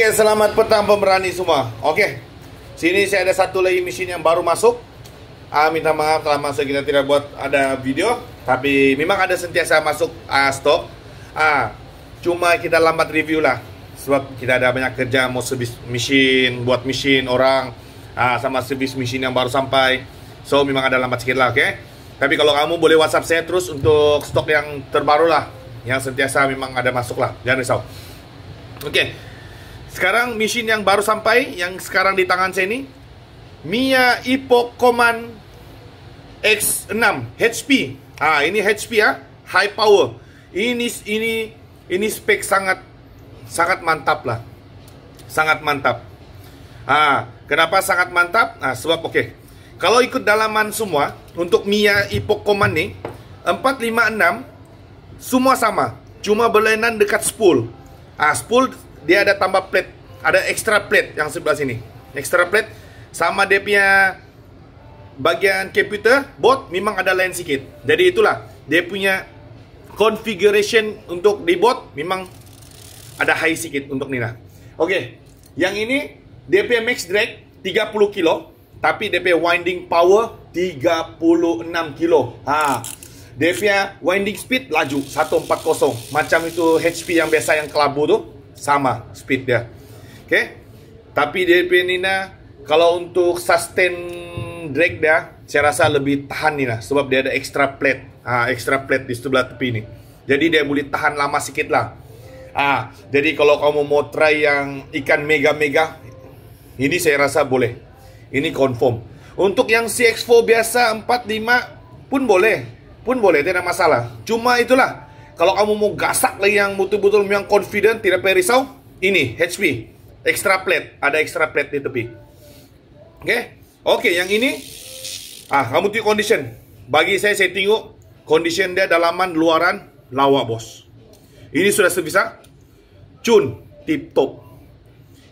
Oke, selamat petang pemberani semua. Oke, sini saya ada satu lagi mesin yang baru masuk. Ah, minta maaf telah masuk kita tidak buat ada video, tapi memang ada sentiasa masuk ah, stok. Ah, cuma kita lambat review lah, sebab kita ada banyak kerja mau servis mesin, buat mesin orang, ah, sama servis mesin yang baru sampai. So memang ada lambat sedikit lah, oke? Tapi kalau kamu boleh WhatsApp saya terus untuk stok yang terbaru lah, yang sentiasa memang ada masuk lah, jangan risau. Oke. Okay sekarang mesin yang baru sampai, yang sekarang di tangan saya ini, Mia Ipo Command X6 HP. Ah, ini HP ya, high power. Ini ini ini spek sangat sangat mantap lah. Sangat mantap. Ah, kenapa sangat mantap? Nah, sebab oke. Okay. Kalau ikut dalaman semua untuk Mia Ipo Command nih, 456 semua sama, cuma berlainan dekat spool. Ah, spool dia ada tambah plate, ada extra plate yang sebelah sini. Extra plate sama dia punya bagian computer board memang ada lain sikit Jadi itulah dia punya configuration untuk di board memang ada high sikit untuk Nina. Oke, okay. yang ini dia punya max drag 30 kilo tapi dp winding power 36 kilo. Ha. Dia punya winding speed laju 140 macam itu HP yang biasa yang kelabu tuh sama speed ya, oke okay? tapi DP Nina kalau untuk sustain drag dah saya rasa lebih tahan nih lah, sebab dia ada extra plate ah extra plate di sebelah tepi ini jadi dia boleh tahan lama sedikit lah ah jadi kalau kamu mau try yang ikan mega-mega ini saya rasa boleh ini confirm untuk yang CX4 biasa 45 pun boleh pun boleh tidak masalah cuma itulah kalau kamu mau gasak lagi yang betul-betul yang confident, tidak perlu risau, ini HP extra plate, ada extra plate di tepi. Oke, okay? oke okay, yang ini, ah kamu tuh condition. Bagi saya saya tengok condition dia dalaman luaran lawa bos. Ini sudah sebisa cun tip top.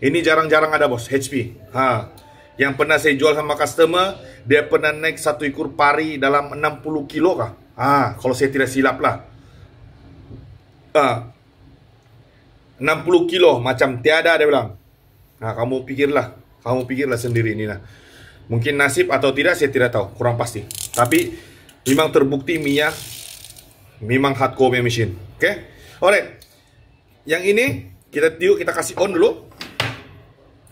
Ini jarang-jarang ada bos HP. Ha. Yang pernah saya jual sama customer, dia pernah naik satu ekor pari dalam 60 kilo kah? Ah, kalau saya tidak silap lah ha, 60 kilo macam tiada dia bilang. Ha, nah, kamu pikirlah, kamu pikirlah sendiri ini lah. Mungkin nasib atau tidak saya tidak tahu, kurang pasti. Tapi memang terbukti Mia memang hardcore machine. Oke? Okay? Yang ini kita tiup, kita kasih on dulu.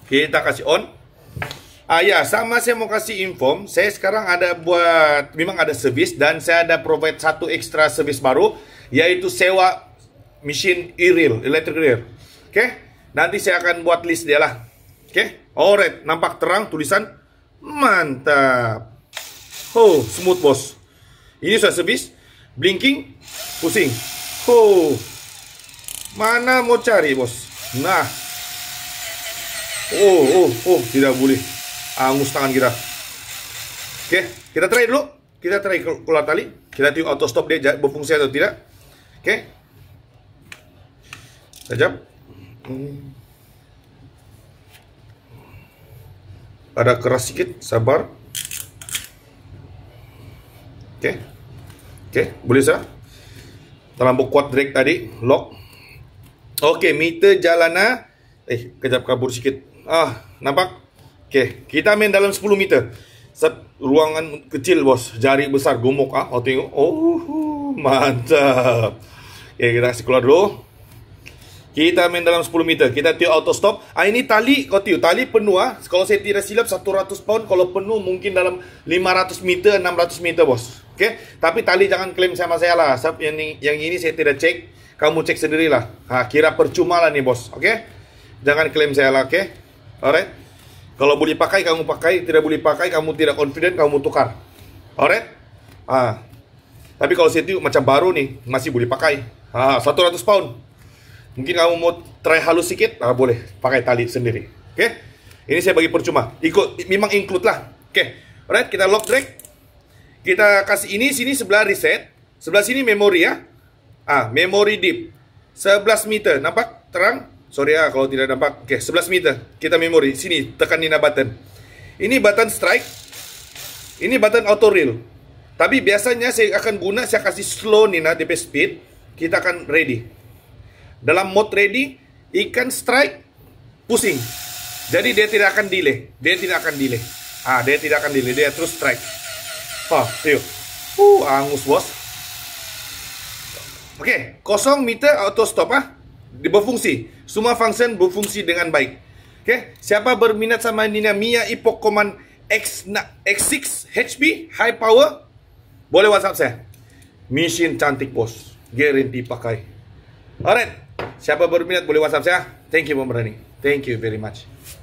Kita kasih on. Ah ya, sama saya mau kasih inform, saya sekarang ada buat memang ada servis dan saya ada provide satu extra servis baru yaitu sewa Mesin iril, electric Oke, okay? nanti saya akan buat list dia lah. Oke, okay? alright, nampak terang tulisan mantap. Oh, smooth bos. Ini sudah servis blinking, pusing. Oh, mana mau cari bos? Nah, oh, oh, oh, tidak boleh. Angus tangan kita. Oke, okay, kita try dulu. Kita try keluar tali. Kita tiup auto stop dia berfungsi atau tidak. Oke. Sekejap. Hmm. Ada keras sikit, sabar. Okey. Okey, boleh sah? Terlalu kuat drag tadi, lock. Okey, meter jalana. Eh, kejap kabur sikit. Ah, nampak? Okey, kita main dalam 10 meter. Sat ruangan kecil bos, jari besar gomok ah. Oh tengok. Oh, mantap. Okey, kita kasih keluar dulu. Kita main dalam 10 meter. Kita tiup auto stop. Ah, ini tali kau tiup. Tali penuh ah. Kalau saya tidak silap 100 pound. Kalau penuh mungkin dalam 500 meter, 600 meter bos. Okay? Tapi tali jangan klaim sama saya lah. Yang ini, yang ini saya tidak cek. Kamu cek sendirilah. Ha, kira percuma lah nih bos. Okay? Jangan klaim saya lah. Okay? Alright? Kalau boleh pakai, kamu pakai. Tidak boleh pakai, kamu tidak confident, kamu tukar. Alright? Ah. Tapi kalau saya tiup macam baru nih, masih boleh pakai. Ha, 100 pound. Mungkin kamu mau try halus sedikit, nah boleh pakai tali sendiri. Oke? Okay? Ini saya bagi percuma. Ikut memang include lah. Oke. Okay. Alright, kita lock drag. Kita kasih ini sini sebelah reset. Sebelah sini memori ya. Ah, memori deep. 11 meter. Nampak terang? Sorry ya kalau tidak nampak. Oke, okay, 11 meter. Kita memori. Sini tekan Nina button. Ini button strike. Ini button auto reel. Tapi biasanya saya akan guna saya kasih slow Nina DP speed. Kita akan ready. Dalam mode ready ikan strike pusing. Jadi dia tidak akan delay, dia tidak akan delay. Ah, dia tidak akan delay, dia terus strike. Oh, yuk. Uh, angus bos. Oke, okay, kosong meter auto stop ah. Berfungsi. Semua function berfungsi dengan baik. Oke, okay, siapa berminat sama Nina Mia Ipo Command X X6 HP high power? Boleh WhatsApp saya. Mesin cantik bos, guarantee pakai. Alright. Siapa berminat boleh WhatsApp saya. Thank you Bang Berani. Thank you very much.